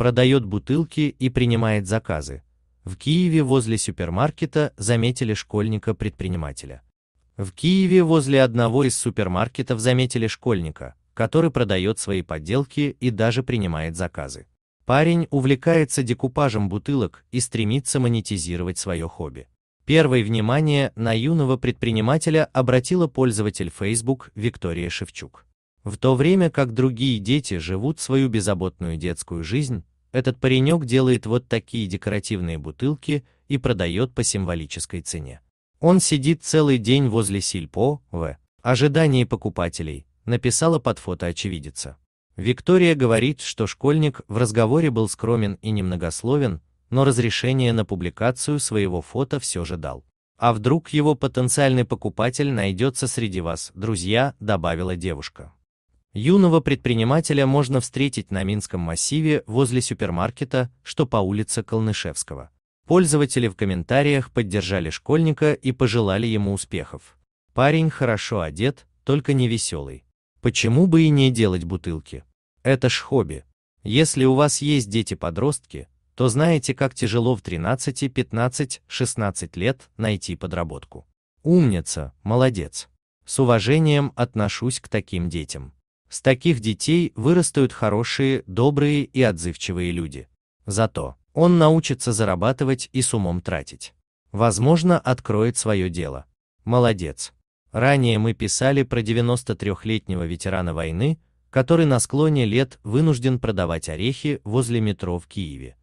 продает бутылки и принимает заказы. В Киеве возле супермаркета заметили школьника-предпринимателя. В Киеве возле одного из супермаркетов заметили школьника, который продает свои подделки и даже принимает заказы. Парень увлекается декупажем бутылок и стремится монетизировать свое хобби. Первое внимание на юного предпринимателя обратила пользователь Facebook Виктория Шевчук. В то время как другие дети живут свою беззаботную детскую жизнь, этот паренек делает вот такие декоративные бутылки и продает по символической цене. Он сидит целый день возле сельпо, в ожидании покупателей, написала под фото очевидица. Виктория говорит, что школьник в разговоре был скромен и немногословен, но разрешение на публикацию своего фото все же дал. А вдруг его потенциальный покупатель найдется среди вас, друзья, добавила девушка. Юного предпринимателя можно встретить на Минском массиве возле супермаркета, что по улице Колнышевского. Пользователи в комментариях поддержали школьника и пожелали ему успехов. Парень хорошо одет, только не веселый. Почему бы и не делать бутылки? Это ж хобби. Если у вас есть дети-подростки, то знаете, как тяжело в 13, 15, 16 лет найти подработку. Умница, молодец. С уважением отношусь к таким детям. С таких детей вырастают хорошие, добрые и отзывчивые люди. Зато он научится зарабатывать и с умом тратить. Возможно, откроет свое дело. Молодец. Ранее мы писали про 93-летнего ветерана войны, который на склоне лет вынужден продавать орехи возле метро в Киеве.